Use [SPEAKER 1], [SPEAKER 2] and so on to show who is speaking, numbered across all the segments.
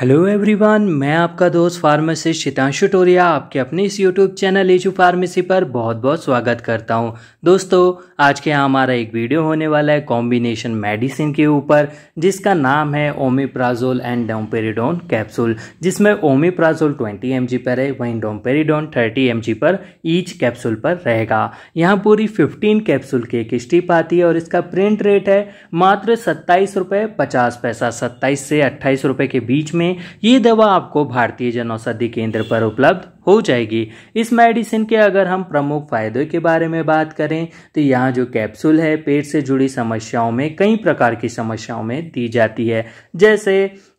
[SPEAKER 1] hello everyone मैं आपका दोस्त फार्मासिस्ट शितांशु टोरिया आपके अपने इस यूट्यूब चैनल एजू फार्मेसी पर बहुत बहुत स्वागत करता हूं दोस्तों आज के यहाँ हमारा एक वीडियो होने वाला है कॉम्बिनेशन मेडिसिन के ऊपर जिसका नाम है ओमिप्राजोल एंड डोमपेरिडोन कैप्सूल जिसमें ओमिप्राजोल 20 एम पर है वहीं डोमपेरिडोन थर्टी एम पर ईच कैप्सूल पर रहेगा यहाँ पूरी फिफ्टीन कैप्सूल की एक स्टिप आती है और इसका प्रिंट रेट है मात्र सत्ताईस रुपये पचास पैसा सत्ताईस से अट्ठाईस रुपये के बीच में हैं ये दवा आपको भारतीय जन औषधि केंद्र पर उपलब्ध हो जाएगी इस मेडिसिन के अगर हम प्रमुख फायदे के बारे में बात करें तो यहाँ जो कैप्सूल है पेट से जुड़ी समस्याओं में कई प्रकार की समस्याओं में दी जाती है जैसे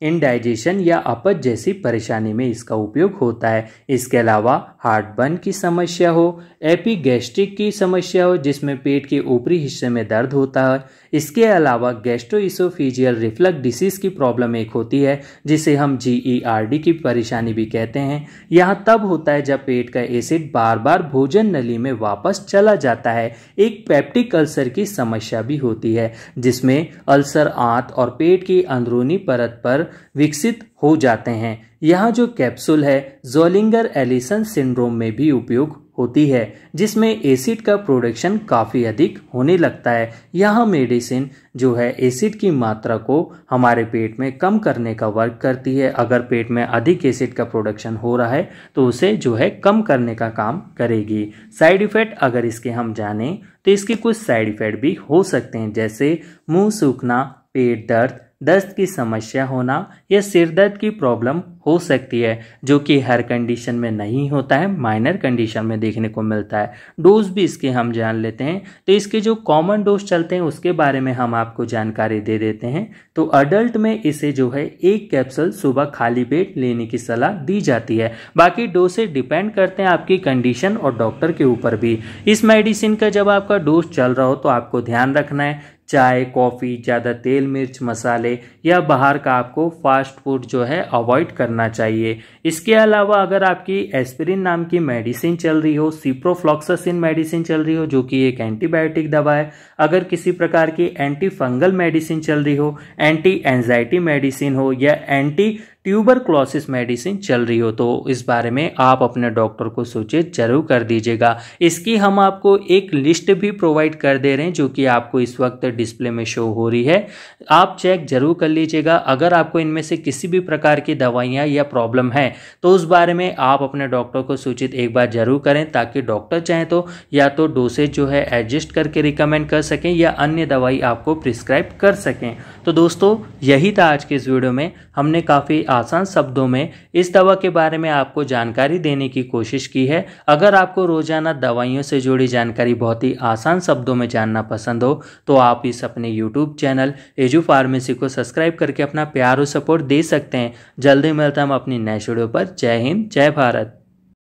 [SPEAKER 1] इनडाइजेशन या अपच जैसी परेशानी में इसका उपयोग होता है इसके अलावा हार्ट बर्न की समस्या हो एपीगैस्ट्रिक की समस्या हो जिसमें पेट के ऊपरी हिस्से में दर्द होता है इसके अलावा गैस्ट्रोइसोफिजियल रिफ्लक्स डिसीज की प्रॉब्लम एक होती है जिसे हम जी e की परेशानी भी कहते हैं यह तब होता है जब पेट का एसिड बार बार भोजन नली में वापस चला जाता है एक पेप्टिक अल्सर की समस्या भी होती है जिसमें अल्सर आंत और पेट की अंदरूनी परत पर विकसित हो जाते हैं यह जो कैप्सूल है जोलिंगर एलिसन सिंड्रोम में भी उपयोग होती है जिसमें एसिड का प्रोडक्शन काफ़ी अधिक होने लगता है यह मेडिसिन जो है एसिड की मात्रा को हमारे पेट में कम करने का वर्क करती है अगर पेट में अधिक एसिड का प्रोडक्शन हो रहा है तो उसे जो है कम करने का काम करेगी साइड इफ़ेक्ट अगर इसके हम जाने तो इसके कुछ साइड इफ़ेक्ट भी हो सकते हैं जैसे मुँह सूखना पेट दर्द दस्त की समस्या होना या सिर दर्द की प्रॉब्लम हो सकती है जो कि हर कंडीशन में नहीं होता है माइनर कंडीशन में देखने को मिलता है डोज भी इसके हम जान लेते हैं तो इसके जो कॉमन डोज चलते हैं उसके बारे में हम आपको जानकारी दे देते हैं तो अडल्ट में इसे जो है एक कैप्सूल सुबह खाली पेट लेने की सलाह दी जाती है बाकी डोज से डिपेंड करते हैं आपकी कंडीशन और डॉक्टर के ऊपर भी इस मेडिसिन का जब आपका डोज चल रहा हो तो आपको ध्यान रखना है चाय कॉफ़ी ज़्यादा तेल मिर्च मसाले या बाहर का आपको फास्ट फूड जो है अवॉइड करना करना चाहिए इसके अलावा अगर आपकी एस्पिरिन नाम की मेडिसिन चल रही हो सीप्रोफ्लॉक्सिन मेडिसिन चल रही हो जो कि एक एंटीबायोटिक दवा है अगर किसी प्रकार की एंटी फंगल मेडिसिन चल रही हो एंटी एंजाइटी मेडिसिन हो या एंटी क्लोसिस मेडिसिन चल रही हो तो इस बारे में आप अपने डॉक्टर को सूचित जरूर कर दीजिएगा इसकी हम आपको एक लिस्ट भी प्रोवाइड कर दे रहे हैं जो कि आपको इस वक्त डिस्प्ले में शो हो रही है आप चेक जरूर कर लीजिएगा अगर आपको इनमें से किसी भी प्रकार की दवाइयाँ या प्रॉब्लम है तो उस बारे में आप अपने डॉक्टर को सूचित एक बार जरूर करें ताकि डॉक्टर चाहें तो या तो डोसेज जो है एडजस्ट करके रिकमेंड कर सकें या अन्य दवाई आपको प्रिस्क्राइब कर सकें तो दोस्तों यही था आज के इस वीडियो में हमने काफ़ी आसान शब्दों में इस दवा के बारे में आपको जानकारी देने की कोशिश की है अगर आपको रोजाना दवाइयों से जुड़ी जानकारी बहुत ही आसान शब्दों में जानना पसंद हो तो आप इस अपने यूट्यूब चैनल एजू फार्मेसी को सब्सक्राइब करके अपना प्यार और सपोर्ट दे सकते हैं जल्दी मिलता हम अपनी नेक्स्ट वीडियो पर जय हिंद जय भारत